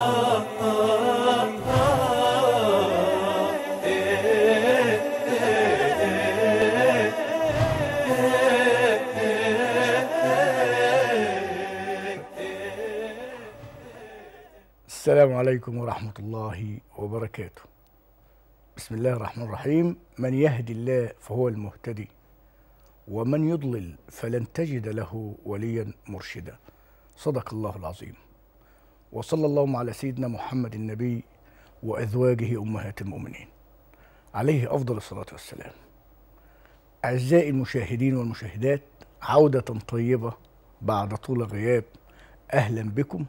السلام عليكم ورحمة الله وبركاته بسم الله الرحمن الرحيم من يهدي الله فهو المهتدي ومن يضلل فلن تجد له وليا مرشدا صدق الله العظيم وصلى اللهم على سيدنا محمد النبي وأزواجه أمهات المؤمنين عليه أفضل الصلاة والسلام أعزائي المشاهدين والمشاهدات عودة طيبة بعد طول غياب أهلا بكم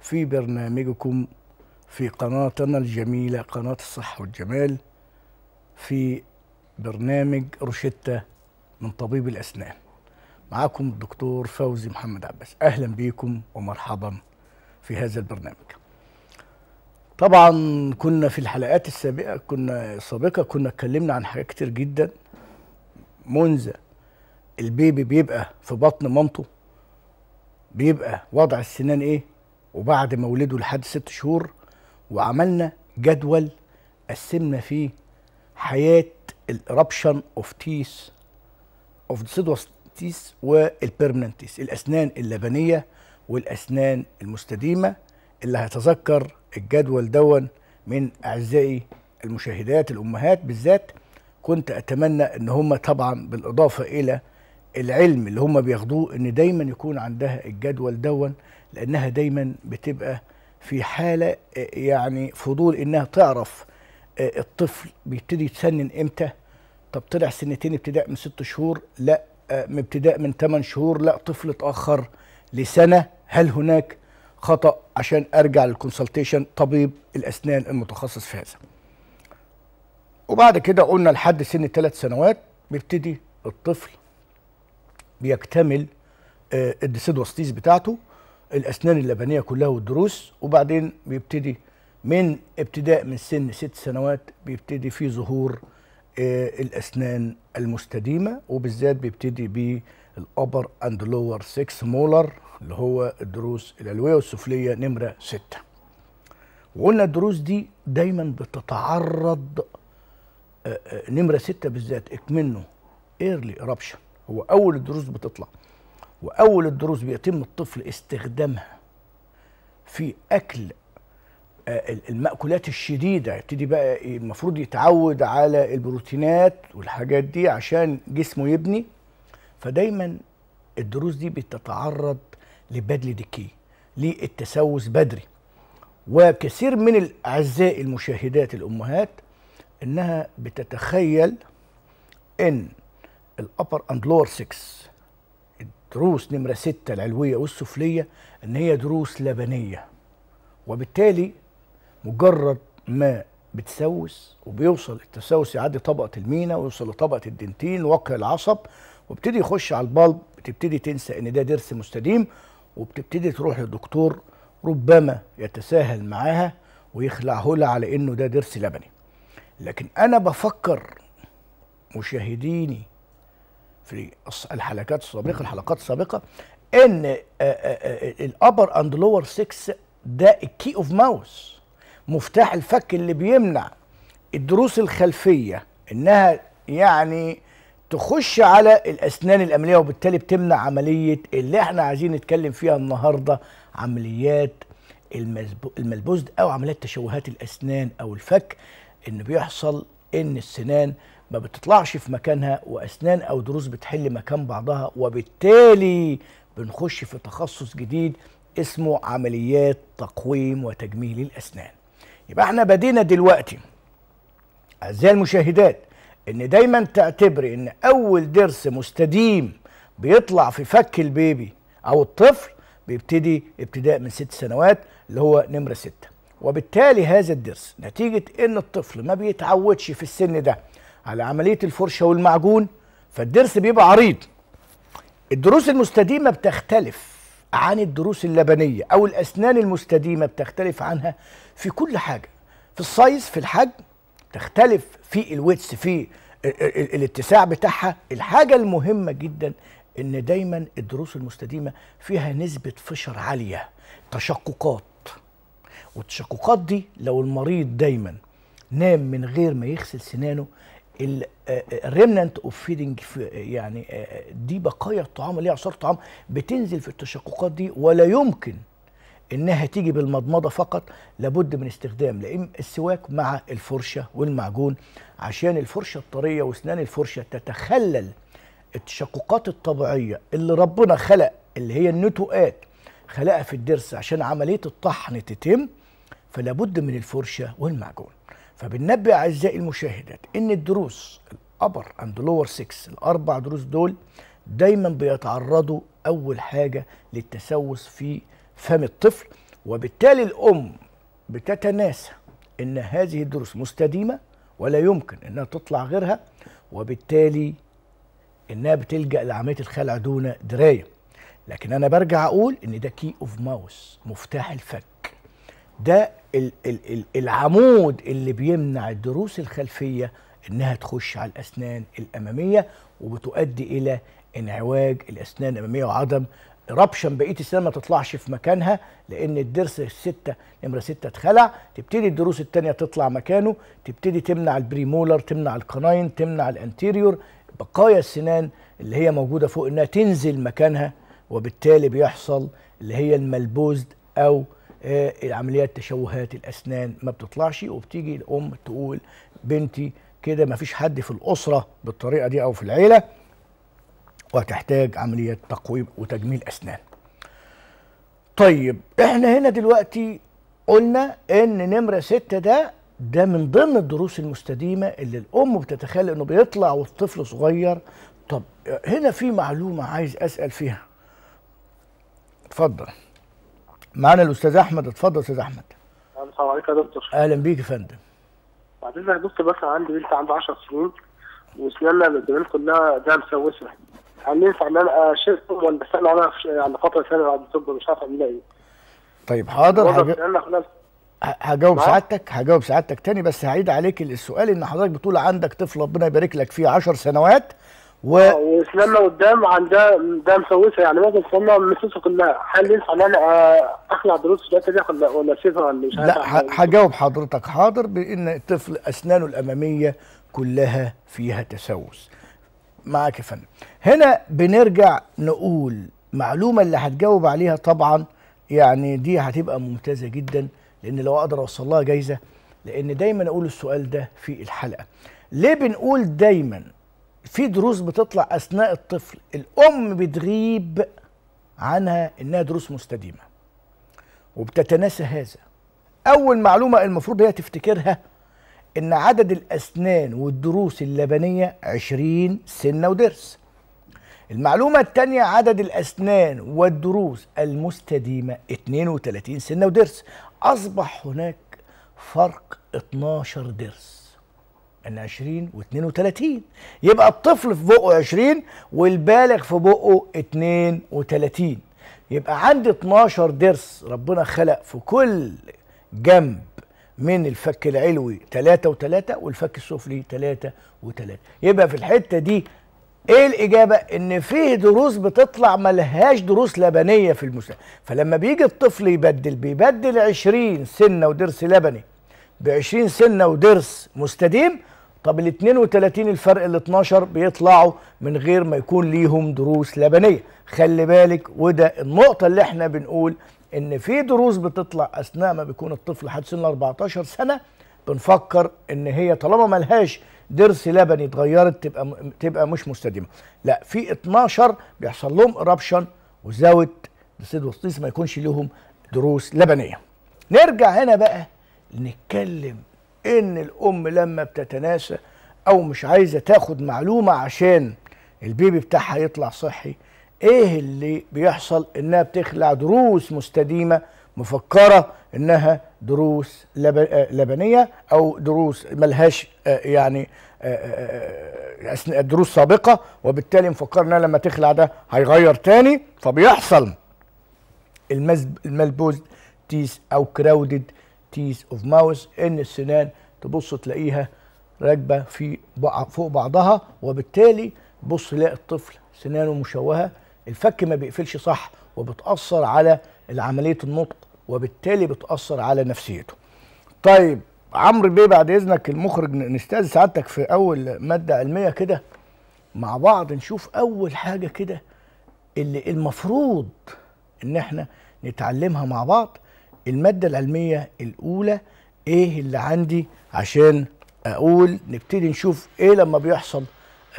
في برنامجكم في قناتنا الجميلة قناة الصحة والجمال في برنامج روشيتا من طبيب الأسنان معاكم الدكتور فوزي محمد عباس أهلا بكم ومرحبا في هذا البرنامج طبعا كنا في الحلقات السابقه كنا السابقه كنا اتكلمنا عن حاجات كتير جدا منذ البيبي بيبقى في بطن مامته بيبقى وضع السنان ايه وبعد مولده لحد ست شهور وعملنا جدول قسمنا فيه حياه الربشن اوف تيس اوف سيدوس تيس والبيرمننت تيس الاسنان اللبنيه والأسنان المستديمة اللي هيتذكر الجدول دون من أعزائي المشاهدات الأمهات بالذات كنت أتمنى أن هم طبعا بالإضافة إلى العلم اللي هم بياخدوه أن دايما يكون عندها الجدول دون لأنها دايما بتبقى في حالة يعني فضول إنها تعرف آه، الطفل بيبتدي يتسنن إمتى طب طلع سنتين ابتداء من ست شهور لا آه، ابتداء من ثمان شهور لا طفل اتأخر لسنه هل هناك خطا عشان ارجع للكونسلتيشن طبيب الاسنان المتخصص في هذا وبعد كده قلنا لحد سن ثلاث سنوات بيبتدي الطفل بيكتمل آه، الديسيدوستيز بتاعته الاسنان اللبنيه كلها والدروس وبعدين بيبتدي من ابتداء من سن ست سنوات بيبتدي في ظهور آه، الاسنان المستديمه وبالذات بيبتدي بالابر اند لور 6 مولر اللي هو الدروس العلويه والسفليه نمره سته. وقلنا الدروس دي دايما بتتعرض آه، آه، نمره سته بالذات اكمنه ايرلي ايربشن هو اول الدروس بتطلع واول الدروس بيتم الطفل استخدامها في اكل آه، المأكولات الشديدة يبتدي بقى إيه، المفروض يتعود على البروتينات والحاجات دي عشان جسمه يبني فدايما الدروس دي بتتعرض لبدل دكي للتسوس بدري وكثير من الأعزاء المشاهدات الأمهات إنها بتتخيل إن الأبر أند لور 6 الدروس نمرة 6 العلوية والسفلية إن هي دروس لبنية وبالتالي مجرد ما بتسوس وبيوصل التسوس يعدي طبقة المينا ويوصل لطبقة الدنتين وقع العصب وابتدي يخش على البلب بتبتدي تنسى ان ده ضرس مستديم وبتبتدي تروح لدكتور ربما يتساهل معاها ويخلعه لها على انه ده ضرس لبني لكن انا بفكر مشاهديني في الحلقات السابقه الحلقات السابقه ان الابر اند لور 6 ده الكي اوف ماوس مفتاح الفك اللي بيمنع الدروس الخلفيه انها يعني تخش على الاسنان الامليه وبالتالي بتمنع عمليه اللي احنا عايزين نتكلم فيها النهارده عمليات الملبوس او عمليات تشوهات الاسنان او الفك ان بيحصل ان السنان ما بتطلعش في مكانها واسنان او دروس بتحل مكان بعضها وبالتالي بنخش في تخصص جديد اسمه عمليات تقويم وتجميل الاسنان يبقى احنا بدينا دلوقتي اعزائي المشاهدات ان دايما تعتبري ان اول ضرس مستديم بيطلع في فك البيبي او الطفل بيبتدي ابتداء من ست سنوات اللي هو نمرة ستة وبالتالي هذا الضرس نتيجة ان الطفل ما بيتعودش في السن ده على عملية الفرشة والمعجون فالضرس بيبقى عريض الضروس المستديمة بتختلف عن الضروس اللبنية او الاسنان المستديمة بتختلف عنها في كل حاجة في الصيص في الحجم تختلف في الويتس في الاتساع بتاعها الحاجه المهمه جدا ان دايما الدروس المستديمه فيها نسبه فشر عاليه تشققات والتشققات دي لو المريض دايما نام من غير ما يغسل سنانه الريمننت اوف فيدنج يعني دي بقايا الطعام اللي هي عصاره الطعام بتنزل في التشققات دي ولا يمكن انها تيجي بالمضمضه فقط لابد من استخدام لا السواك مع الفرشه والمعجون عشان الفرشه الطريه واسنان الفرشه تتخلل التشققات الطبيعيه اللي ربنا خلق اللي هي النتوءات خلقها في الضرس عشان عمليه الطحن تتم فلابد من الفرشه والمعجون فبننبه اعزائي المشاهدات ان الدروس الابر اند لور 6 الاربع دروس دول دايما بيتعرضوا اول حاجه للتسوس في فم الطفل وبالتالي الأم بتتناسى أن هذه الدروس مستديمة ولا يمكن أنها تطلع غيرها وبالتالي أنها بتلجأ لعملية الخلع دون دراية لكن أنا برجع أقول أن ده كي أوف ماوس مفتاح الفك ده الـ الـ العمود اللي بيمنع الدروس الخلفية انها تخش على الاسنان الاماميه وبتؤدي الى انعواج الاسنان الاماميه وعدم ربشن بقيه السنه ما تطلعش في مكانها لان الدرس السته نمره سته اتخلع تبتدي الدروس الثانيه تطلع مكانه تبتدي تمنع البريمولر تمنع القناين تمنع الانتيريور بقايا السنان اللي هي موجوده فوق انها تنزل مكانها وبالتالي بيحصل اللي هي الملبوزد او آه، عمليات تشوهات الاسنان ما بتطلعش وبتيجي الام تقول بنتي كده ما فيش حد في الاسره بالطريقه دي او في العيله وتحتاج عملية تقويم وتجميل أسنان طيب احنا هنا دلوقتي قلنا ان نمرة ستة ده ده من ضمن الدروس المستديمة اللي الأم بتتخيل إنه بيطلع والطفل صغير طب هنا في معلومة عايز أسأل فيها اتفضل معانا الأستاذ أحمد اتفضل أستاذ أحمد السلام عليكم يا دكتور أهلا بيك يا فندم بعد إذنك يا دكتور بس عندي بنت عندها 10 سنين وسنانها اللي كلها ده مسوسة هل ينفع ان انا اشيلهم ولا استنى على على فتره ثانيه بعد الطب مش عارف اعمل ايه طيب حاضر هجاوب نعم. سعادتك هجاوب سعادتك تاني بس هعيد عليك السؤال ان حضرتك بتقول عندك طفل ربنا يبارك لك فيه 10 سنوات و آه، وسلامه قدام عندها ده مسوسه يعني مثلا سلامه مسوسه كلها هل ينفع ان انا آه، اخلع دروس الشهاده دي ولا ولا اسيبها ولا مش لا إيه؟ هجاوب حضرتك حاضر بان الطفل اسنانه الاماميه كلها فيها تسوس معاك يا فندم هنا بنرجع نقول معلومه اللي هتجاوب عليها طبعا يعني دي هتبقى ممتازه جدا لان لو اقدر اوصل لها جايزه لان دايما اقول السؤال ده في الحلقه ليه بنقول دايما في دروس بتطلع اثناء الطفل الام بتغيب عنها انها دروس مستديمه وبتتناسى هذا اول معلومه المفروض هي تفتكرها ان عدد الاسنان والضروس اللبنيه 20 سنه ودرس المعلومة الثانية عدد الأسنان والضروس المستديمة 32 سنة ودرس أصبح هناك فرق 12 درس أن 20 و 32 يبقى الطفل في بقه 20 والبالغ في بقه 32 يبقى عندي 12 درس ربنا خلق في كل جنب من الفك العلوي 3 و3 والفك السفلي 3 و3 يبقى في الحته دي ايه الاجابه ان فيه دروس بتطلع ملهاش دروس لبنيه في المسلم فلما بيجي الطفل يبدل بيبدل 20 سنه ودرس لبني ب 20 سنه ودرس مستديم طب ال 32 الفرق ال 12 بيطلعوا من غير ما يكون ليهم دروس لبنيه خلي بالك وده النقطه اللي احنا بنقول ان في دروس بتطلع اثناء ما بيكون الطفل حد سن 14 سنه بنفكر ان هي طالما ملهاش ضرس لبني اتغيرت تبقى م... تبقى مش مستديمه لا في 12 بيحصل لهم ارابشن وزاوت وسطيس ما يكونش لهم دروس لبنيه نرجع هنا بقى نتكلم ان الام لما بتتناسى او مش عايزه تاخد معلومه عشان البيبي بتاعها يطلع صحي ايه اللي بيحصل انها بتخلع دروس مستديمه مفكره انها دروس آه، لبنيه او دروس ملهاش آه، يعني آه، دروس سابقه وبالتالي مفكر انها لما تخلع ده هيغير تاني فبيحصل الملبوز تيس او كراودد تيس اوف ماوس ان السنان تبص تلاقيها راكبه في فوق بعضها وبالتالي بص تلاقي الطفل سنانه مشوهه الفك ما بيقفلش صح وبتأثر على عملية النطق وبالتالي بتأثر على نفسيته طيب عمرو بيه بعد إذنك المخرج نستاذ سعادتك في أول مادة علمية كده مع بعض نشوف أول حاجة كده اللي المفروض إن احنا نتعلمها مع بعض المادة العلمية الأولى إيه اللي عندي عشان أقول نبتدي نشوف إيه لما بيحصل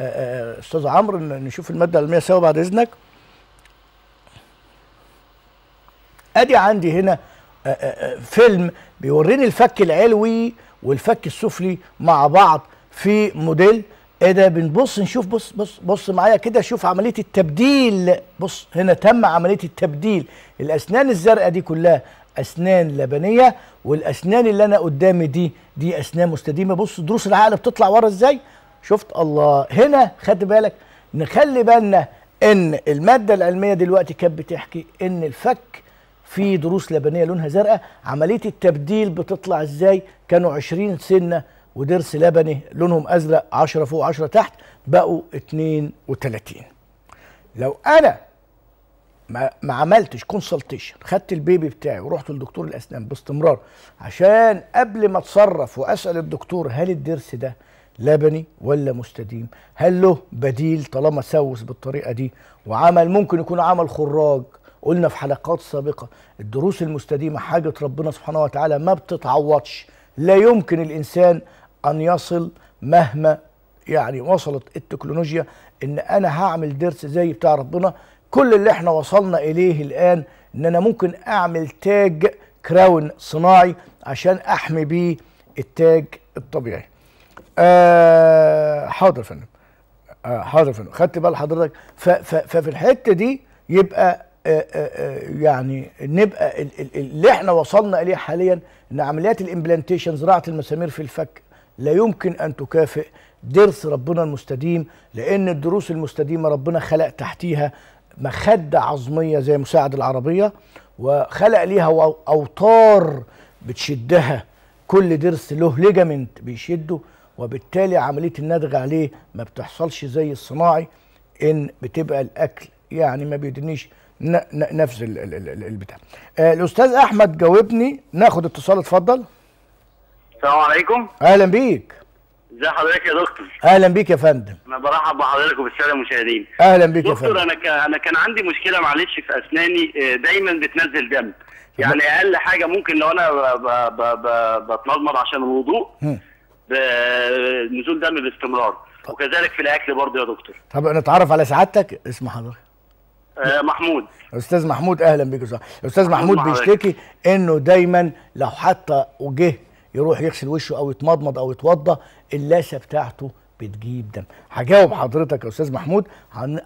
أستاذ عمرو نشوف المادة العلمية سوا بعد إذنك ادي عندي هنا آه، آه، آه، فيلم بيوريني الفك العلوي والفك السفلي مع بعض في موديل ايه ده بنبص نشوف بص بص بص معايا كده شوف عمليه التبديل بص هنا تم عمليه التبديل الاسنان الزرقاء دي كلها اسنان لبنيه والاسنان اللي انا قدامي دي دي اسنان مستديمه بص دروس العقل بتطلع ورا ازاي شفت الله هنا خد بالك نخلي بالنا ان الماده العلميه دلوقتي كانت بتحكي ان الفك في ضروس لبنيه لونها زرقاء عمليه التبديل بتطلع ازاي كانوا 20 سنه وضرس لبني لونهم ازرق 10 فوق 10 تحت بقوا 32 لو انا ما, ما عملتش كونسلتيشن خدت البيبي بتاعي ورحت لدكتور الاسنان باستمرار عشان قبل ما اتصرف واسال الدكتور هل الضرس ده لبني ولا مستديم هل له بديل طالما سوس بالطريقه دي وعمل ممكن يكون عمل خراج قلنا في حلقات سابقة الدروس المستديمة حاجة ربنا سبحانه وتعالى ما بتتعوضش لا يمكن الإنسان أن يصل مهما يعني وصلت التكنولوجيا ان انا هعمل درس زي بتاع ربنا كل اللي احنا وصلنا اليه الان ان انا ممكن اعمل تاج كراون صناعي عشان احمي بيه التاج الطبيعي آه حاضر يا فندم آه حاضر يا فندم خدت بال حضرتك ففي الحته دي يبقى آه، آه، آه، يعني نبقى اللي احنا وصلنا اليه حاليا ان عمليات الامبلانتيشن زراعه المسامير في الفك لا يمكن ان تكافئ درس ربنا المستديم لان الدروس المستديمه ربنا خلق تحتيها مخده عظميه زي مساعد العربيه وخلق ليها اوتار بتشدها كل درس له ليجامنت بيشده وبالتالي عمليه الندغ عليه ما بتحصلش زي الصناعي ان بتبقى الاكل يعني ما بيدنيش نفس البتاع آه، الاستاذ احمد جاوبني ناخد اتصال اتفضل السلام عليكم اهلا بيك ازي حضرتك يا دكتور اهلا بيك يا فندم انا برحب بحضرتك وبالساده المشاهدين اهلا بيك يا فندم دكتور انا ك... انا كان عندي مشكله معلش في اسناني آه، دايما بتنزل دم يعني اقل حاجه ممكن لو انا ب... ب... ب... بتمضمض عشان الوضوء ب... نزول دم باستمرار وكذلك في الاكل برضه يا دكتور طب نتعرف على سعادتك اسم حضرتك آه، محمود استاذ محمود اهلا بيك يا استاذ محمود بيشتكي انه دايما لو حتى وجه يروح يغسل وشه او يتمضمض او يتوضى اللاسه بتاعته بتجيب دم هجاوب حضرتك يا استاذ محمود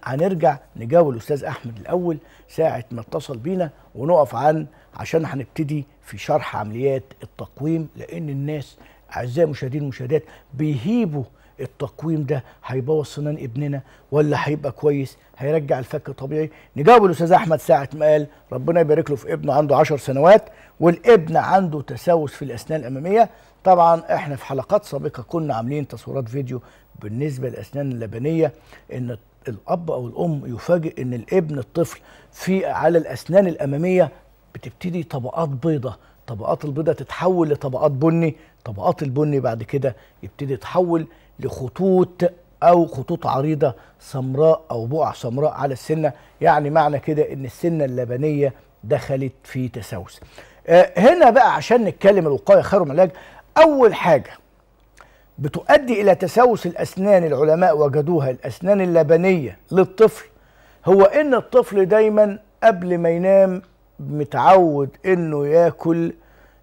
هنرجع نجاوب الاستاذ احمد الاول ساعه ما اتصل بينا ونقف عن عشان هنبتدي في شرح عمليات التقويم لان الناس اعزائي مشاهدين المشاهدات بيهيبوا التقويم ده هيبوظ سنان ابننا ولا هيبقى كويس هيرجع الفك طبيعي نجاوب الاستاذ احمد ساعه ما قال ربنا يبارك له في ابنه عنده 10 سنوات والابن عنده تسوس في الاسنان الاماميه طبعا احنا في حلقات سابقه كنا عاملين تصويرات فيديو بالنسبه للاسنان اللبنيه ان الاب او الام يفاجئ ان الابن الطفل في على الاسنان الاماميه بتبتدي طبقات بيضه طبقات البيضة تتحول لطبقات بني طبقات البني بعد كده يبتدي يتحول لخطوط او خطوط عريضه سمراء او بقع سمراء على السنه يعني معنى كده ان السنه اللبنيه دخلت في تسوس آه، هنا بقى عشان نتكلم الوقايه خير من العلاج اول حاجه بتؤدي الى تسوس الاسنان العلماء وجدوها الاسنان اللبنيه للطفل هو ان الطفل دايما قبل ما ينام متعود انه ياكل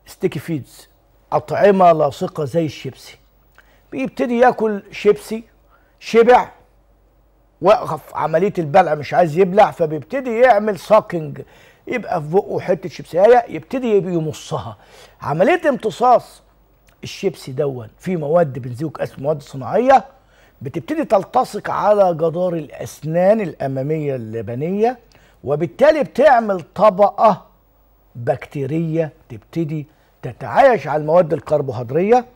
ستيكي فيدز اطعمه لاصقه زي الشيبسي بيبتدي ياكل شيبسي شبع وقف عمليه البلع مش عايز يبلع فبيبتدي يعمل ساكنج يبقى في بقه حته شيبسيه يبتدي يمصها عمليه امتصاص الشيبسي دون في مواد بنزيوك اسيد مواد صناعيه بتبتدي تلتصق على جدار الاسنان الاماميه اللبنيه وبالتالي بتعمل طبقه بكتيريه تبتدي تتعايش على المواد الكربوهيدريه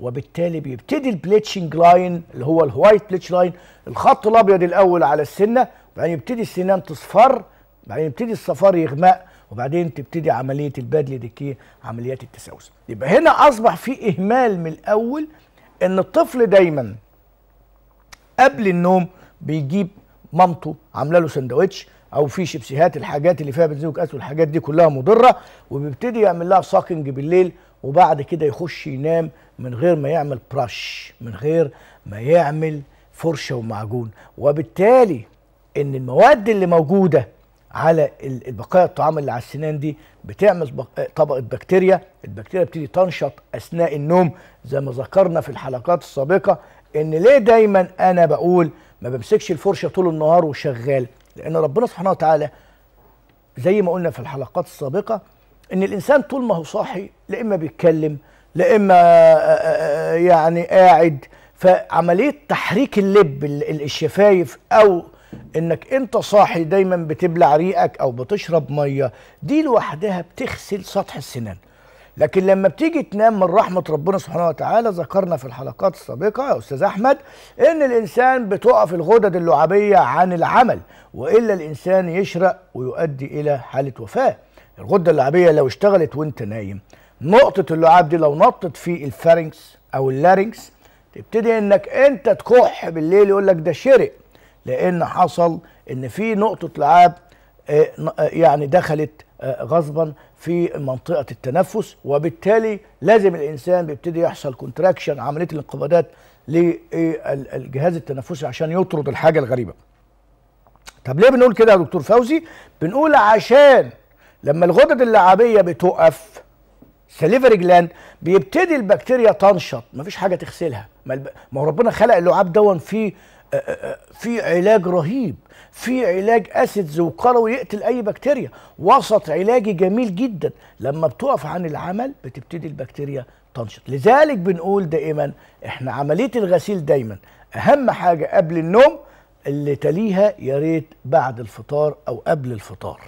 وبالتالي بيبتدي البليتشنج لاين اللي هو الوايت بليتش لاين الخط الابيض الاول على السنه وبعدين يبتدي السنان تصفر وبعدين يبتدي الصفار يغمق وبعدين تبتدي عمليه البدل ديكي عمليات التسوس يبقى هنا اصبح في اهمال من الاول ان الطفل دايما قبل النوم بيجيب مامته عامله له سندوتش او في شيبسيهات الحاجات اللي فيها بنزين وكاس والحاجات دي كلها مضره وبيبتدي يعمل لها ساكنج بالليل وبعد كده يخش ينام من غير ما يعمل برش من غير ما يعمل فرشه ومعجون وبالتالي ان المواد اللي موجوده على البقايا الطعام اللي على السنان دي بتعمل طبقه بكتيريا البكتيريا بتبتدي تنشط اثناء النوم زي ما ذكرنا في الحلقات السابقه ان ليه دايما انا بقول ما بمسكش الفرشه طول النهار وشغال لان ربنا سبحانه وتعالى زي ما قلنا في الحلقات السابقه ان الانسان طول ما هو صاحي لا اما بيتكلم لا اما آه، آه، آه، يعني قاعد فعمليه تحريك اللب الشفايف او انك انت صاحي دايما بتبلع ريقك او بتشرب ميه دي لوحدها بتغسل سطح السنان لكن لما بتيجي تنام من رحمة ربنا سبحانه وتعالى ذكرنا في الحلقات السابقة يا أستاذ أحمد إن الإنسان بتقف الغدد اللعابية عن العمل وإلا الإنسان يشرق ويؤدي إلى حالة وفاة الغده اللعابيه لو اشتغلت وانت نايم نقطه اللعاب دي لو نطت في الفارنكس او اللارنكس تبتدي انك انت تكح بالليل يقول لك ده شرق لان حصل ان في نقطه لعاب آه، آه، يعني دخلت آه، غصبا في منطقه التنفس وبالتالي لازم الانسان بيبتدي يحصل كونتراكشن عمليه الانقباضات للجهاز التنفسي عشان يطرد الحاجه الغريبه طب ليه بنقول كده يا دكتور فوزي بنقول عشان لما الغدد اللعابيه بتقف سليفري جلاند بيبتدي البكتيريا تنشط مفيش حاجه تغسلها ما, الب... ما ربنا خلق اللعاب دون فيه في علاج رهيب في علاج اسيدز وقروي يقتل اي بكتيريا وسط علاجي جميل جدا لما بتقف عن العمل بتبتدي البكتيريا تنشط لذلك بنقول دائما احنا عمليه الغسيل دايما اهم حاجه قبل النوم اللي تليها يا ريت بعد الفطار او قبل الفطار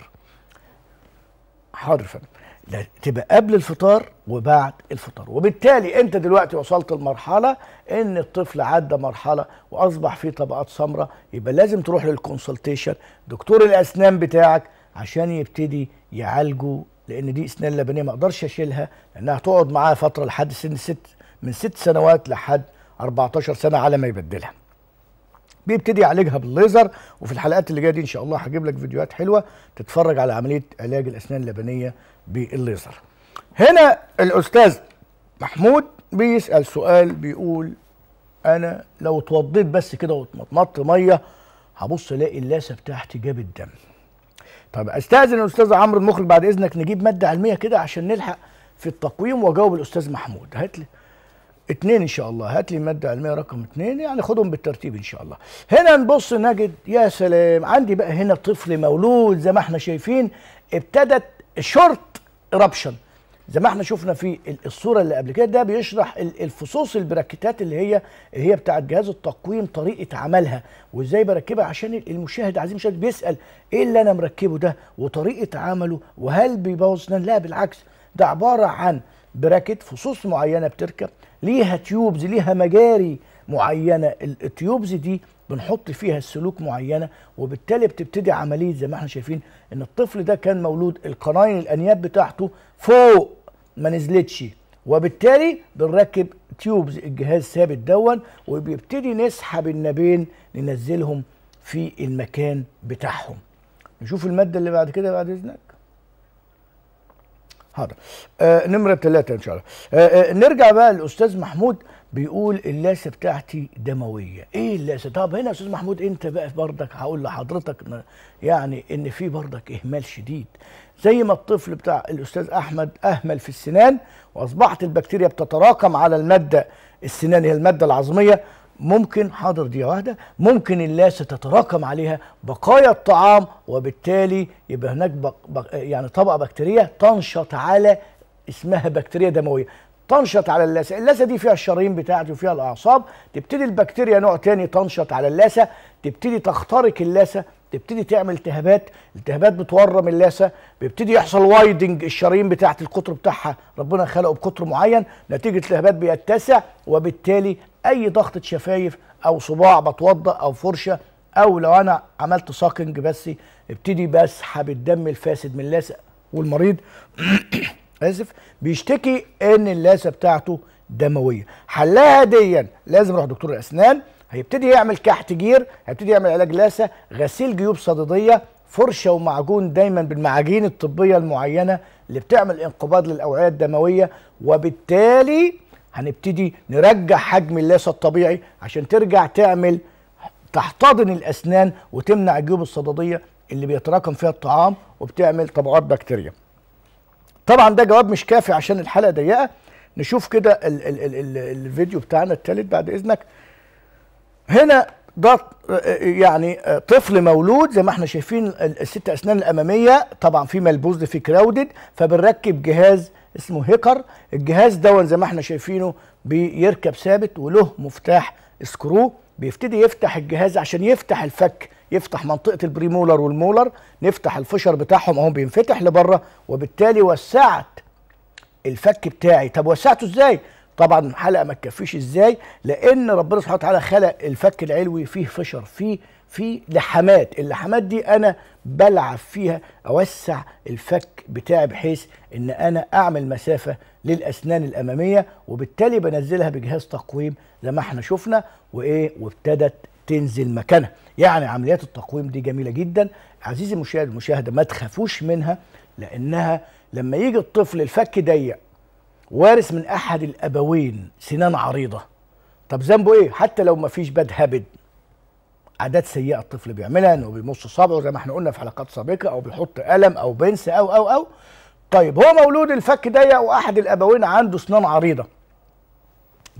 حاضر فندم تبقى قبل الفطار وبعد الفطار وبالتالي انت دلوقتي وصلت لمرحله ان الطفل عدى مرحله واصبح فيه طبقات سمراء يبقى لازم تروح للكونسلتيشن دكتور الاسنان بتاعك عشان يبتدي يعالجه لان دي اسنان لبنيه ما اقدرش اشيلها لانها هتقعد معاه فتره لحد سن ست من ست سنوات لحد 14 سنه على ما يبدلها بيبتدي يعالجها بالليزر وفي الحلقات اللي جايه دي ان شاء الله هجيب لك فيديوهات حلوه تتفرج على عمليه علاج الاسنان اللبنيه بالليزر. هنا الاستاذ محمود بيسال سؤال بيقول انا لو اتوضيت بس كده واتمطمطت ميه هبص الاقي اللاسه بتاعتي جاب الدم. طب استاذن الاستاذ عمرو المخرج بعد اذنك نجيب ماده علميه كده عشان نلحق في التقويم واجاوب الاستاذ محمود هات لي اتنين ان شاء الله هات لي الماده العلميه رقم اتنين يعني خدهم بالترتيب ان شاء الله هنا نبص نجد يا سلام عندي بقى هنا طفل مولود زي ما احنا شايفين ابتدت شورت رابشن زي ما احنا شفنا في الصوره اللي قبل كده ده بيشرح الفصوص البراكتات اللي هي اللي هي بتاعه جهاز التقويم طريقه عملها وازاي بركبها عشان المشاهد عايزين المشاهد بيسال ايه اللي انا مركبه ده وطريقه عمله وهل بيبوظ لا بالعكس ده عباره عن براكت فصوص معينه بتركب ليها تيوبز ليها مجاري معينه التيوبز دي بنحط فيها السلوك معينه وبالتالي بتبتدي عمليه زي ما احنا شايفين ان الطفل ده كان مولود القناين الانياب بتاعته فوق ما نزلتش وبالتالي بنركب تيوبز الجهاز ثابت دون وبيبتدي نسحب النبين ننزلهم في المكان بتاعهم نشوف الماده اللي بعد كده بعد اذنك حاضر آه نمرة ثلاثة إن شاء الله آه آه نرجع بقى للأستاذ محمود بيقول اللاسة بتاعتي دموية إيه اللاسة طب هنا يا أستاذ محمود أنت بقى بردك هقول لحضرتك يعني إن في بردك إهمال شديد زي ما الطفل بتاع الأستاذ أحمد أهمل في السنان وأصبحت البكتيريا بتتراكم على المادة السنان هي المادة العظمية ممكن حاضر دقيقة واحدة ممكن اللاسة تتراكم عليها بقايا الطعام وبالتالي يبقى هناك بق بق يعني طبقة بكتيرية تنشط على اسمها بكتيريا دموية تنشط على اللثه، اللثه دي فيها الشرايين بتاعتي وفيها الاعصاب، تبتدي البكتيريا نوع تاني تنشط على اللثه، تبتدي تخترق اللثه، تبتدي تعمل التهابات، التهابات بتورم اللثه، بيبتدي يحصل وايدنج الشرايين بتاعت القطر بتاعها، ربنا خلقه بقطر معين، نتيجه التهابات بيتسع وبالتالي اي ضغطه شفايف او صباع بتوضا او فرشه او لو انا عملت ساكنج بس ابتدي بسحب الدم الفاسد من اللثه والمريض اسف بيشتكي ان اللثه بتاعته دمويه حلها ديا لازم اروح دكتور الاسنان هيبتدي يعمل كحت جير هيبتدي يعمل علاج لثه غسيل جيوب صديديه فرشه ومعجون دايما بالمعاجين الطبيه المعينه اللي بتعمل انقباض للاوعيه الدمويه وبالتالي هنبتدي نرجع حجم اللثه الطبيعي عشان ترجع تعمل تحتضن الاسنان وتمنع الجيوب الصداديه اللي بيتراكم فيها الطعام وبتعمل طبقات بكتيريا طبعا ده جواب مش كافي عشان الحلقه ضيقه نشوف كده ال ال ال ال الفيديو بتاعنا الثالث بعد اذنك هنا ده يعني طفل مولود زي ما احنا شايفين الست اسنان الاماميه طبعا في ملبوز في كراودد فبنركب جهاز اسمه هيكر الجهاز دون زي ما احنا شايفينه بيركب ثابت وله مفتاح سكرو بيبتدي يفتح الجهاز عشان يفتح الفك يفتح منطقه البريمولر والمولر نفتح الفشر بتاعهم اهو بينفتح لبره وبالتالي وسعت الفك بتاعي طب وسعته ازاي طبعا حلقه ما تكفيش ازاي لان ربنا سبحانه وتعالى خلق الفك العلوي فيه فشر فيه فيه لحمات اللحمات دي انا بلعب فيها اوسع الفك بتاعي بحيث ان انا اعمل مسافه للاسنان الاماميه وبالتالي بنزلها بجهاز تقويم زي ما احنا شفنا وايه وابتدت تنزل مكانها يعني عمليات التقويم دي جميله جدا عزيزي المشاهد المشاهده ما تخافوش منها لانها لما يجي الطفل الفك ضيق وارث من احد الابوين سنان عريضه طب ذنبه ايه حتى لو ما فيش بد هبد عادات سيئه الطفل بيعملها انه بيمص صبعه زي ما احنا قلنا في حلقات سابقه او بيحط قلم او بنس او او او طيب هو مولود الفك ضيق واحد الابوين عنده اسنان عريضه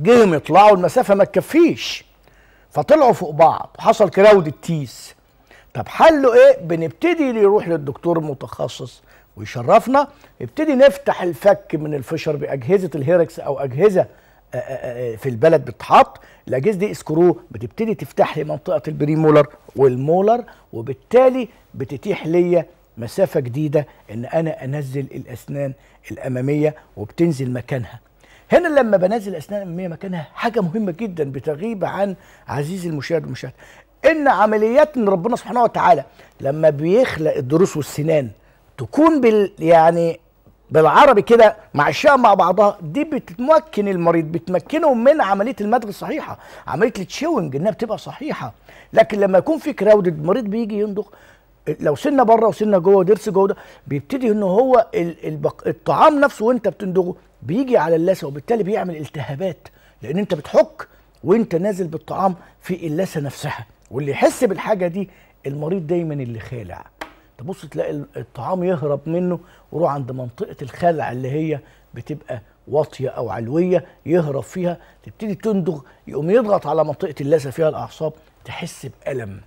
جيهم يطلعوا المسافه ما تكفيش فطلعوا فوق بعض حصل كراود التيس طب حله ايه بنبتدي نروح للدكتور المتخصص ويشرفنا نبتدي نفتح الفك من الفشر باجهزه الهيركس او اجهزه آه، آه، آه، في البلد بتتحط الاجهزه دي سكرو بتبتدي تفتح لي منطقه البريمولر والمولر وبالتالي بتتيح ليا مسافه جديده ان انا انزل الاسنان الاماميه وبتنزل مكانها هنا لما بنزل الاسنان الاماميه مكانها حاجه مهمه جدا بتغيب عن عزيزي المشاهد والمشاهد ان عمليات من ربنا سبحانه وتعالى لما بيخلق الضروس والسنان تكون بال يعني بالعربي كده معشقه مع بعضها دي بتمكن المريض بتمكنه من عمليه المدغ الصحيحه عمليه التشوينج انها بتبقى صحيحه لكن لما يكون في كراودد المريض بيجي يندغ لو سنه بره وسنه جوه ودرس جوه ده بيبتدي ان هو الطعام نفسه وانت بتندغه بيجي على اللثه وبالتالي بيعمل التهابات لان انت بتحك وانت نازل بالطعام في اللثه نفسها واللي يحس بالحاجه دي المريض دايما اللي خالع تبص تلاقي الطعام يهرب منه ويروح عند منطقه الخلع اللي هي بتبقى واطيه او علويه يهرب فيها تبتدي تندغ يقوم يضغط على منطقه اللثه فيها الاعصاب تحس بالم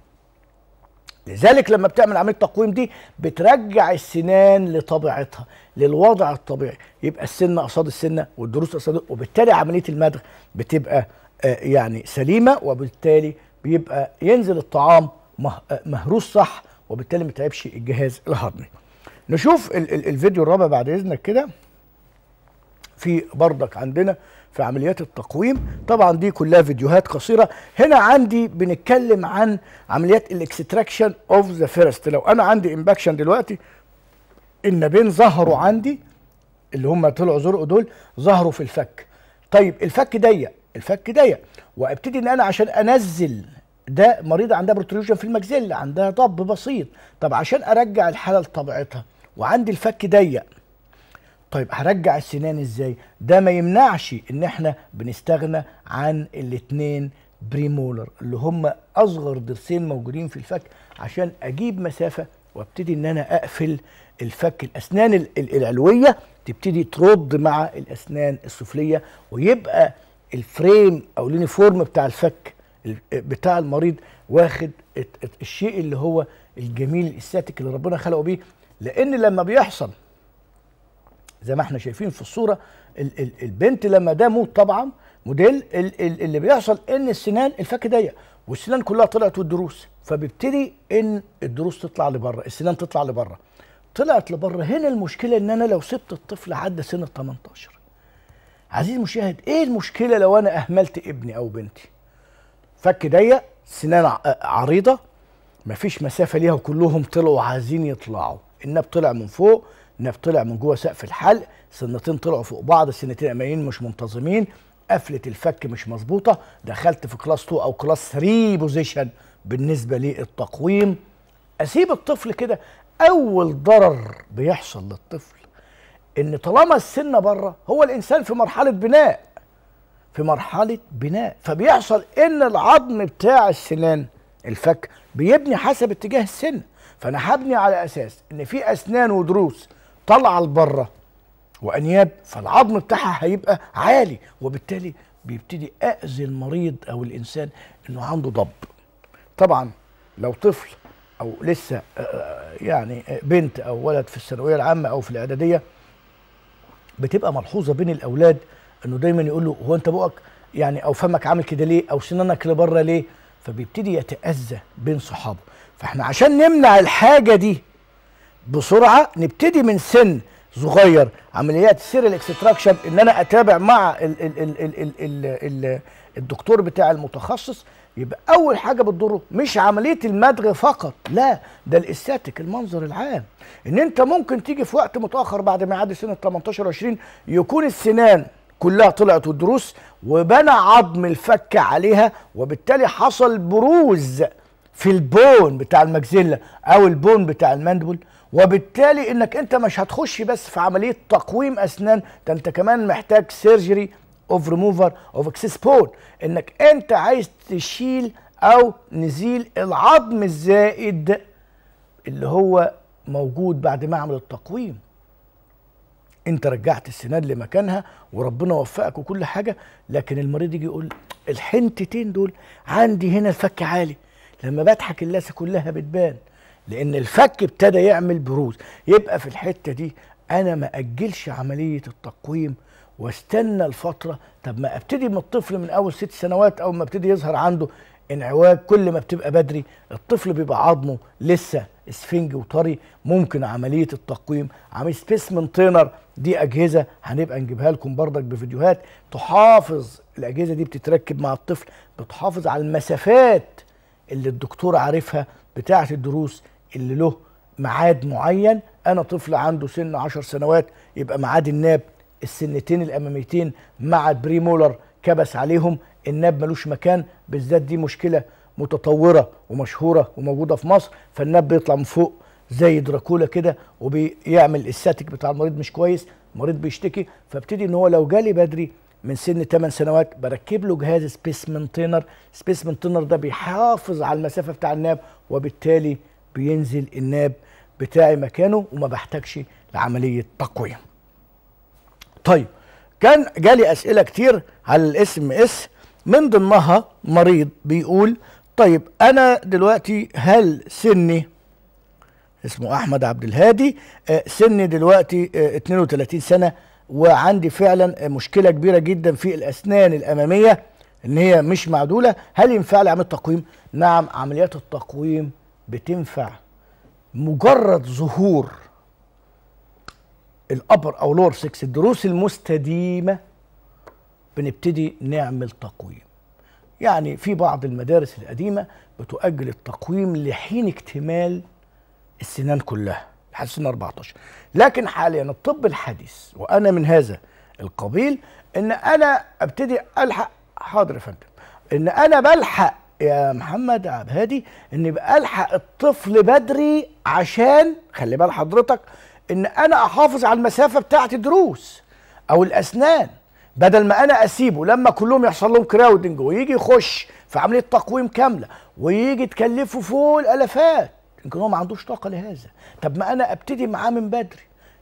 لذلك لما بتعمل عمليه تقويم دي بترجع السنان لطبيعتها للوضع الطبيعي يبقى السنه قصاد السنه والدروس قصاد وبالتالي عمليه المدغ بتبقى آه، يعني سليمه وبالتالي بيبقى ينزل الطعام مهروس صح وبالتالي ما تعبش الجهاز الهضمي نشوف ال ال الفيديو الرابع بعد اذنك كده في بردك عندنا في عمليات التقويم طبعا دي كلها فيديوهات قصيره هنا عندي بنتكلم عن عمليات الاكستراكشن اوف ذا فيرست لو انا عندي امباكشن دلوقتي النابين ظهروا عندي اللي هم طلعوا زرقوا دول ظهروا في الفك طيب الفك ضيق الفك ضيق وابتدي ان انا عشان انزل ده مريضه عندها بروتروجيا في المجزله عندها طب بسيط طب عشان ارجع الحاله لطبيعتها وعندي الفك ضيق طيب هرجع السنان ازاي ده ما يمنعش ان احنا بنستغنى عن الاتنين بريمولر اللي هم اصغر ضرسين موجودين في الفك عشان اجيب مسافه وابتدي ان انا اقفل الفك الاسنان العلويه تبتدي ترد مع الاسنان السفليه ويبقى الفريم او اليونيفورم بتاع الفك بتاع المريض واخد الشيء اللي هو الجميل الاستاتيك اللي ربنا خلقه بيه لان لما بيحصل زي ما احنا شايفين في الصوره البنت لما ده موت طبعا موديل اللي بيحصل ان السنان الفك ضيق والسنان كلها طلعت والدروس فبيبتدي ان الدروس تطلع لبره السنان تطلع لبره طلعت لبره هنا المشكله ان انا لو سبت الطفل عدى سن ال 18 عزيزي المشاهد ايه المشكله لو انا اهملت ابني او بنتي فك ضيق سنان عريضه مفيش مسافه ليها وكلهم طلعوا عايزين يطلعوا الناب طلع من فوق الناب طلع من جوه سقف الحلق سنتين طلعوا فوق بعض السنتين الاماميين مش منتظمين قفله الفك مش مظبوطه دخلت في كلاس 2 او كلاس 3 بوزيشن بالنسبه للتقويم اسيب الطفل كده اول ضرر بيحصل للطفل ان طالما السنه بره هو الانسان في مرحله بناء في مرحله بناء فبيحصل ان العظم بتاع السنان الفك بيبني حسب اتجاه السن فانا هبني على اساس ان في اسنان ودروس طالعه لبره وانياب فالعظم بتاعها هيبقى عالي وبالتالي بيبتدي اذي المريض او الانسان انه عنده ضب طبعا لو طفل او لسه آه، آه، يعني آه، بنت او ولد في الثانويه العامه او في الاعداديه بتبقى ملحوظه بين الاولاد انه دايما يقول له هو انت بقك يعني او فمك عامل كده ليه او سنانك لبره ليه فبيبتدي يتاذى بين صحابه فاحنا عشان نمنع الحاجه دي بسرعه نبتدي من سن صغير عمليات سير الاكستراكشن ان انا اتابع مع ال ال ال ال الـ الـ الـ الدكتور بتاع المتخصص يبقى اول حاجه بتضره مش عمليه المدغ فقط لا ده الاستاتيك المنظر العام ان انت ممكن تيجي في وقت متاخر بعد ما يعدي ال 18 20 يكون السنان كلها طلعت الدروس وبنى عظم الفك عليها وبالتالي حصل بروز في البون بتاع المجزلة أو البون بتاع المندبل وبالتالي إنك أنت مش هتخش بس في عملية تقويم أسنان ده أنت كمان محتاج سيرجري أوف ريموفر أوف اكسس بون إنك أنت عايز تشيل أو نزيل العظم الزائد اللي هو موجود بعد ما عمل التقويم انت رجعت السنان لمكانها وربنا وفقك وكل حاجه لكن المريض يجي يقول الحنتتين دول عندي هنا الفك عالي لما بضحك اللثه كلها بتبان لان الفك ابتدى يعمل بروز يبقى في الحته دي انا ما اجلش عمليه التقويم واستنى الفتره طب ما ابتدي من الطفل من اول ست سنوات او ما ابتدي يظهر عنده انعواج كل ما بتبقى بدري الطفل بيبقى عظمه لسه اسفنج وطري ممكن عمليه التقويم عمليه من تينر دي اجهزه هنبقى نجيبها لكم برضك بفيديوهات تحافظ الاجهزه دي بتتركب مع الطفل بتحافظ على المسافات اللي الدكتور عارفها بتاعه الدروس اللي له معاد معين انا طفل عنده سن 10 سنوات يبقى معاد الناب السنتين الاماميتين مع مولر كبس عليهم الناب ملوش مكان بالذات دي مشكله متطوره ومشهوره وموجوده في مصر فالناب بيطلع من فوق زي دراكولا كده وبيعمل الساتك بتاع المريض مش كويس المريض بيشتكي فابتدي ان هو لو جالي بدري من سن 8 سنوات بركب له جهاز سبيس مينتينر سبيس مينتينر ده بيحافظ على المسافه بتاع الناب وبالتالي بينزل الناب بتاعي مكانه وما بحتاجش لعمليه تقويه طيب كان جالي اسئله كتير على الاس ام اس من ضمنها مريض بيقول طيب انا دلوقتي هل سني اسمه احمد عبد الهادي آه، سني دلوقتي 32 آه، سنه وعندي فعلا آه، مشكله كبيره جدا في الاسنان الاماميه ان هي مش معدوله هل ينفع لي عمليه تقويم نعم عمليات التقويم بتنفع مجرد ظهور الابر او لور 6 الدروس المستديمه بنبتدي نعمل تقويم يعني في بعض المدارس القديمه بتؤجل التقويم لحين اكتمال السنان كلها لحد سن 14 لكن حاليا الطب الحديث وانا من هذا القبيل ان انا ابتدي الحق حاضر يا فندم ان انا بلحق يا محمد عبد الهادي ان بلحق الطفل بدري عشان خلي بال حضرتك ان انا احافظ على المسافه بتاعه الدروس او الاسنان بدل ما انا اسيبه لما كلهم يحصل لهم كراودنج ويجي يخش في عمليه تقويم كامله ويجي تكلفه فوق الالافات يمكن هو ما عندوش طاقه لهذا طب ما انا ابتدي معاه من بدري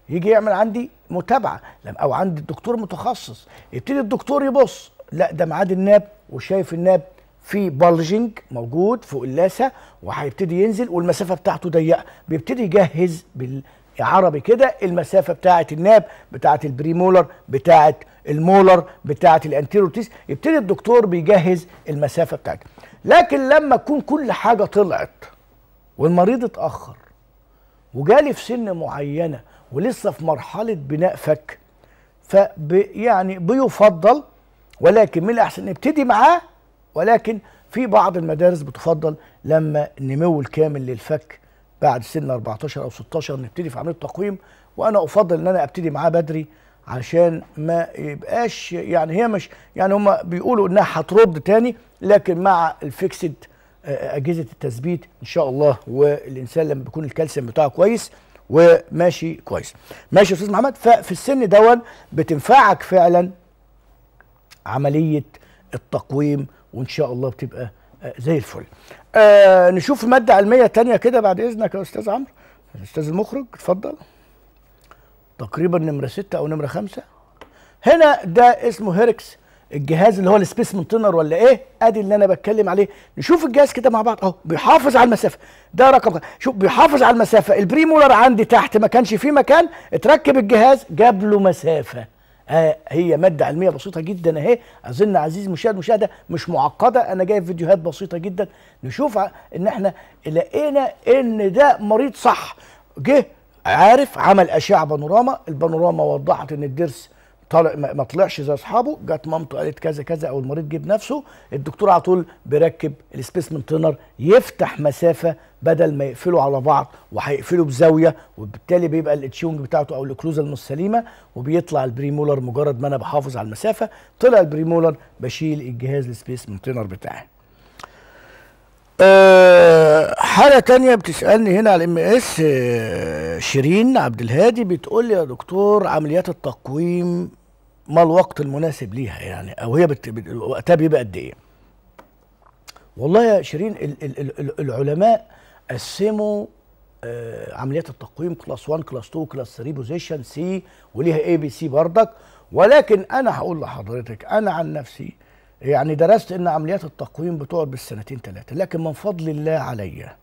يجي يعمل عندي متابعه او عند الدكتور متخصص يبتدي الدكتور يبص لا ده ميعاد الناب وشايف الناب في بلجنج موجود فوق اللاسه وهيبتدي ينزل والمسافه بتاعته ضيقه بيبتدي يجهز بال عربي كده المسافه بتاعه الناب بتاعه البريمولر بتاعه المولر بتاعه الانتيروتيس يبتدي الدكتور بيجهز المسافه بتاعته لكن لما تكون كل حاجه طلعت والمريض اتاخر وجالي في سن معينه ولسه في مرحله بناء فك فب يعني بيفضل ولكن من الاحسن نبتدي معاه ولكن في بعض المدارس بتفضل لما نمو الكامل للفك بعد سن 14 او 16 نبتدي في عمليه التقويم وانا افضل ان انا ابتدي معاه بدري عشان ما يبقاش يعني هي مش يعني هم بيقولوا انها هترد تاني لكن مع الفيكسد آه، آه، اجهزه التثبيت ان شاء الله والانسان لما بيكون الكالسيوم بتاعه كويس وماشي كويس ماشي يا استاذ محمد ففي السن دون بتنفعك فعلا عمليه التقويم وان شاء الله بتبقى آه، زي الفل آه نشوف ماده علميه تانية كده بعد اذنك يا استاذ عمرو الاستاذ المخرج اتفضل تقريبا نمره ستة او نمره خمسة هنا ده اسمه هيركس الجهاز اللي هو السبيس مونتينر ولا ايه ادي اللي انا بتكلم عليه نشوف الجهاز كده مع بعض اهو بيحافظ على المسافه ده رقم شوف بيحافظ على المسافه البريمولر عندي تحت ما كانش فيه مكان اتركب الجهاز جاب له مسافه هي ماده علميه بسيطه جدا اهي اظن عزيزي المشاهد مشاهده مش معقده انا جايب فيديوهات بسيطه جدا نشوف ان احنا لقينا ان ده مريض صح جه عارف عمل اشعه بانوراما البانوراما وضحت ان الضرس طلع ما طلعش زي اصحابه جت مامته قالت كذا كذا او المريض جيب نفسه الدكتور على طول بيركب السبيسمن تينر يفتح مسافه بدل ما يقفلوا على بعض وهيقفلوا بزاويه وبالتالي بيبقى الاتشيونج بتاعته او الاكلوزه مش سليمه وبيطلع البريمولر مجرد ما انا بحافظ على المسافه طلع البريمولر بشيل الجهاز السبيسمن تينر بتاعي أه حالة تانية بتسألني هنا على الام اس آه، شيرين عبد الهادي بتقول لي يا دكتور عمليات التقويم ما الوقت المناسب ليها يعني او هي بت... بت... وقتها بيبقى قد ايه؟ والله يا شيرين ال... ال... ال... العلماء قسموا آه عمليات التقويم كلاس 1 كلاس 2 كلاس 3 بوزيشن سي وليها اي بي سي بردك ولكن انا هقول لحضرتك انا عن نفسي يعني درست ان عمليات التقويم بتقعد بالسنتين ثلاثه لكن من فضل الله عليا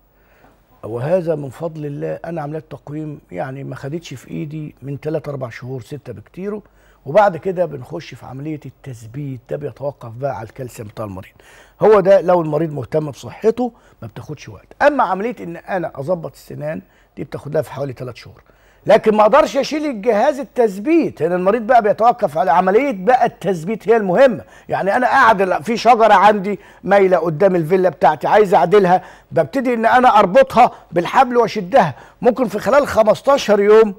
وهذا من فضل الله انا عمليات التقويم يعني ما خدتش في ايدي من ثلاث اربع شهور سته بكتيره وبعد كده بنخش في عمليه التثبيت ده بيتوقف بقى على الكالسيوم بتاع المريض هو ده لو المريض مهتم بصحته ما بتاخدش وقت اما عمليه ان انا اظبط السنان دي بتاخد لها في حوالي ثلاث شهور لكن ما اقدرش اشيل الجهاز التثبيت هنا المريض بقى بيتوقف على عمليه بقى التثبيت هي المهمه يعني انا قاعد في شجره عندي مايله قدام الفيلا بتاعتي عايز اعدلها ببتدي ان انا اربطها بالحبل واشدها ممكن في خلال 15 يوم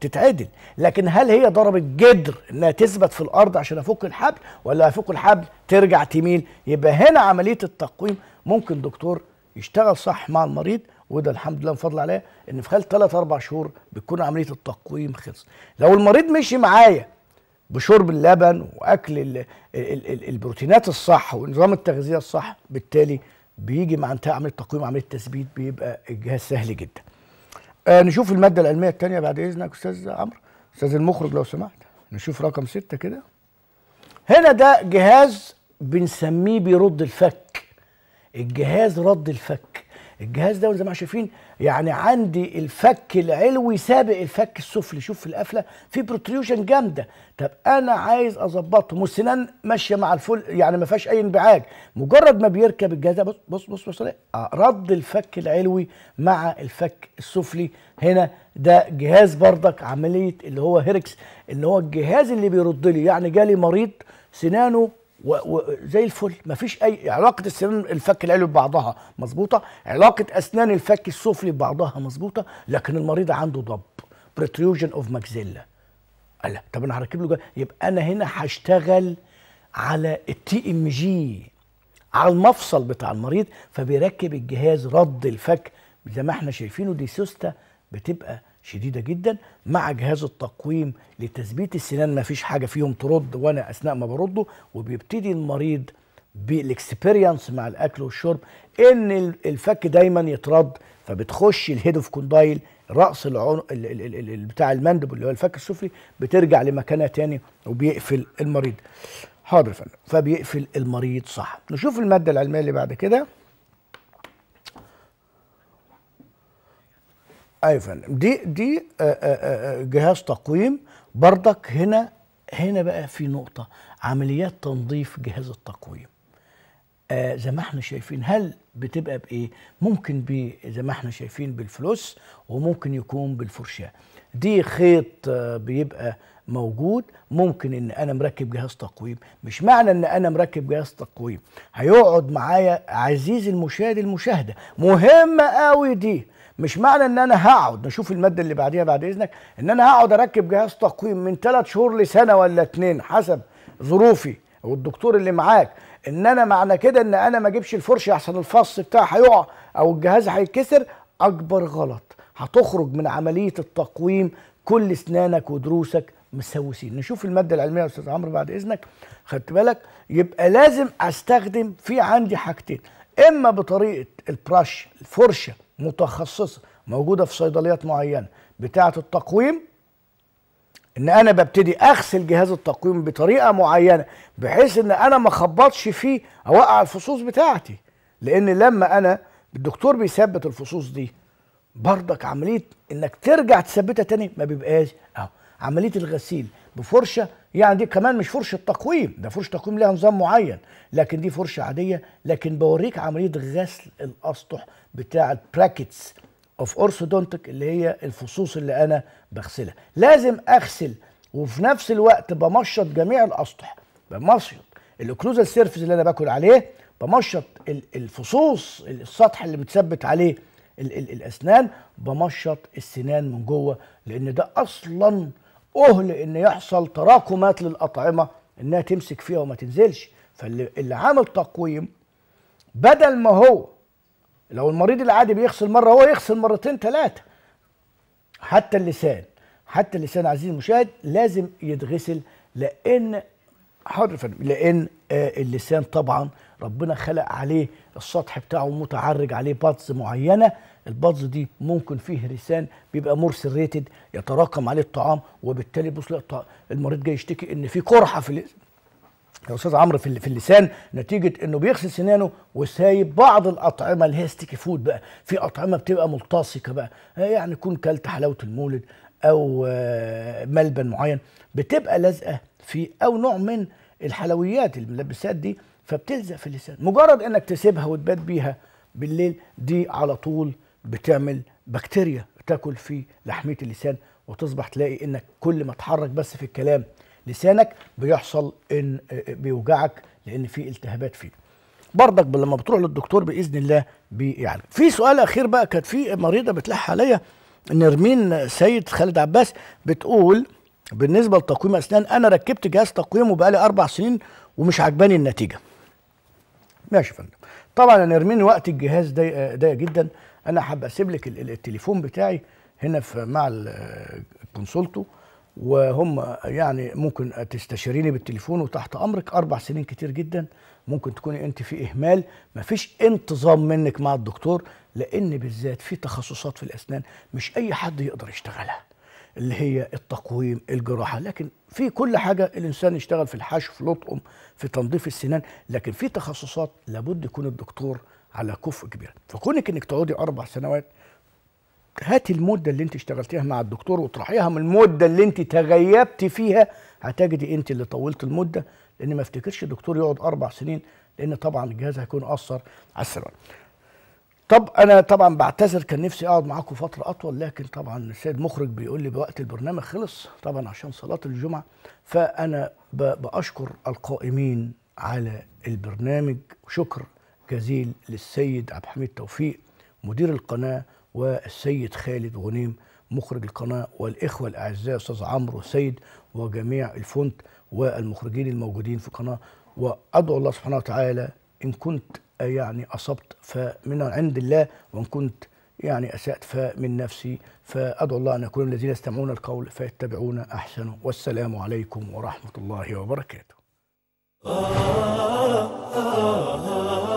تتعدل لكن هل هي ضربت جدر انها تثبت في الارض عشان افك الحبل ولا افك الحبل ترجع تميل يبقى هنا عمليه التقويم ممكن دكتور يشتغل صح مع المريض وده الحمد لله بفضل عليه ان في خلال 3 4 شهور بتكون عمليه التقويم خلص لو المريض مشي معايا بشرب اللبن واكل الـ الـ الـ البروتينات الصح ونظام التغذيه الصح بالتالي بيجي مع انتهاء عمليه التقويم عمليه التثبيت بيبقى الجهاز سهل جدا آه نشوف الماده العلميه الثانيه بعد اذنك استاذ عمرو استاذ المخرج لو سمحت نشوف رقم ستة كده هنا ده جهاز بنسميه بيرد الفك الجهاز رد الفك الجهاز ده زي ما شايفين يعني عندي الفك العلوي سابق الفك السفلي شوف في القفله في بروتريوشن جامده طب انا عايز اظبطهم والسنان ماشيه مع الفل يعني ما فيهاش اي انبعاج مجرد ما بيركب الجهاز بص بص بص بص رد الفك العلوي مع الفك السفلي هنا ده جهاز بردك عمليه اللي هو هيركس اللي هو الجهاز اللي بيرد لي يعني جالي مريض سنانه وزي الفل مفيش اي علاقه السنان الفك العلوي ببعضها مظبوطه علاقه اسنان الفك السفلي ببعضها مظبوطه لكن المريض عنده ضب بروتروجن اوف ماكسيلا قال طب انا هركب له جا. يبقى انا هنا هشتغل على التي ام جي على المفصل بتاع المريض فبيركب الجهاز رد الفك زي ما احنا شايفينه دي سوسته بتبقى شديده جدا مع جهاز التقويم لتثبيت السنان ما فيش حاجه فيهم ترد وانا اثناء ما برده وبيبتدي المريض بالاكسبيرينس مع الاكل والشرب ان الفك دايما يترد فبتخش الهيد اوف كوندايل راس العن... بتاع المندب اللي هو الفك السفلي بترجع لمكانها تاني وبيقفل المريض حاضر فندم فبيقفل المريض صح نشوف الماده العلميه اللي بعد كده ايوه فندم دي دي آه، آه، آه، جهاز تقويم بردك هنا هنا بقى في نقطه عمليات تنظيف جهاز التقويم آه زي ما احنا شايفين هل بتبقى بايه ممكن بي زي ما احنا شايفين بالفلوس وممكن يكون بالفرشاه دي خيط آه بيبقى موجود ممكن ان انا مركب جهاز تقويم مش معنى ان انا مركب جهاز تقويم هيقعد معايا عزيزي المشاهد المشاهده مهمه قوي دي مش معنى ان انا هقعد نشوف الماده اللي بعديها بعد اذنك ان انا هقعد اركب جهاز تقويم من ثلاث شهور لسنه ولا اتنين حسب ظروفي والدكتور اللي معاك ان انا معنى كده ان انا ما اجيبش الفرشه احسن الفص بتاعها هيقع او الجهاز هيتكسر اكبر غلط هتخرج من عمليه التقويم كل اسنانك ودروسك مسوسين نشوف الماده العلميه يا استاذ عمرو بعد اذنك خدت بالك يبقى لازم استخدم في عندي حاجتين اما بطريقه البرش الفرشه متخصصه موجوده في صيدليات معينه بتاعه التقويم ان انا ببتدي اغسل جهاز التقويم بطريقه معينه بحيث ان انا ما اخبطش فيه اوقع الفصوص بتاعتي لان لما انا الدكتور بيثبت الفصوص دي برضك عمليه انك ترجع تثبتها تاني ما بيبقاش اهو عمليه الغسيل بفرشه يعني دي كمان مش فرشه تقويم ده فرشه تقويم لها نظام معين لكن دي فرشه عاديه لكن بوريك عمليه غسل الاسطح بتاع البراكتس اوف اورثودونتك اللي هي الفصوص اللي انا بغسلها لازم اغسل وفي نفس الوقت بمشط جميع الاسطح بمشط الاوكلوزال سيرفيس اللي انا باكل عليه بمشط الفصوص السطح اللي متثبت عليه الاسنان بمشط السنان من جوه لان ده اصلا اهل ان يحصل تراكمات للاطعمه انها تمسك فيها وما تنزلش فاللي عامل تقويم بدل ما هو لو المريض العادي بيغسل مره هو يغسل مرتين ثلاثه حتى اللسان حتى اللسان عزيزي المشاهد لازم يتغسل لان حر لان آه، اللسان طبعا ربنا خلق عليه السطح بتاعه متعرج عليه باتس معينه البادز دي ممكن فيه رسان بيبقى مرسل ريتد يتراكم عليه الطعام وبالتالي بص المريض جاي يشتكي ان في قرحه في يا استاذ عمرو في في اللسان نتيجه انه بيغسل سنانه وسايب بعض الاطعمه اللي هي ستيكي فود بقى في اطعمه بتبقى ملتصقه بقى آه، يعني كون كلت حلاوه المولد او آه، ملبن معين بتبقى لازقه في او نوع من الحلويات الملبسات دي فبتلزق في اللسان مجرد انك تسيبها وتبات بيها بالليل دي على طول بتعمل بكتيريا تاكل في لحميه اللسان وتصبح تلاقي انك كل ما تحرك بس في الكلام لسانك بيحصل ان آه، بيوجعك لان في التهابات فيه برضك لما بتروح للدكتور باذن الله بيعالج في سؤال اخير بقى كانت في مريضه بتلح عليا نرمين سيد خالد عباس بتقول بالنسبه لتقويم اسنان انا ركبت جهاز تقويم وبقالي اربع سنين ومش عجباني النتيجه ماشي يا فندم طبعا يا نرمين وقت الجهاز ضيق آه، جدا انا حاب اسيب لك التليفون بتاعي هنا في مع الكونسولتو وهم يعني ممكن تستشيريني بالتليفون وتحت امرك اربع سنين كتير جدا ممكن تكوني انت في اهمال مفيش انتظام منك مع الدكتور لان بالذات في تخصصات في الاسنان مش اي حد يقدر يشتغلها اللي هي التقويم الجراحه لكن في كل حاجه الانسان يشتغل في الحشو في لطقم في تنظيف السنان لكن في تخصصات لابد يكون الدكتور على كفء كبير فكونك انك تقعدي اربع سنوات هاتي المده اللي انت اشتغلتيها مع الدكتور واطرحيها من المده اللي انت تغيبتي فيها هتجدي انت اللي طولت المده لان ما افتكرش الدكتور يقعد اربع سنين لان طبعا الجهاز هيكون اثر على السنوات طب انا طبعا بعتذر كان نفسي اقعد معاكم فتره اطول لكن طبعا السيد مخرج بيقول لي بوقت البرنامج خلص طبعا عشان صلاه الجمعه فانا باشكر القائمين على البرنامج وشكر جزيل للسيد عبد الحميد توفيق مدير القناه والسيد خالد غنيم مخرج القناه والاخوه الاعزاء استاذ عمرو سيد وجميع الفونت والمخرجين الموجودين في القناه وادعو الله سبحانه وتعالى ان كنت آه، يعني اصبت فمن عند الله وان كنت يعني اسات فمن نفسي فادعو الله ان يكون الذين يستمعون القول فيتبعون أحسن والسلام عليكم ورحمه الله وبركاته. آه، آه،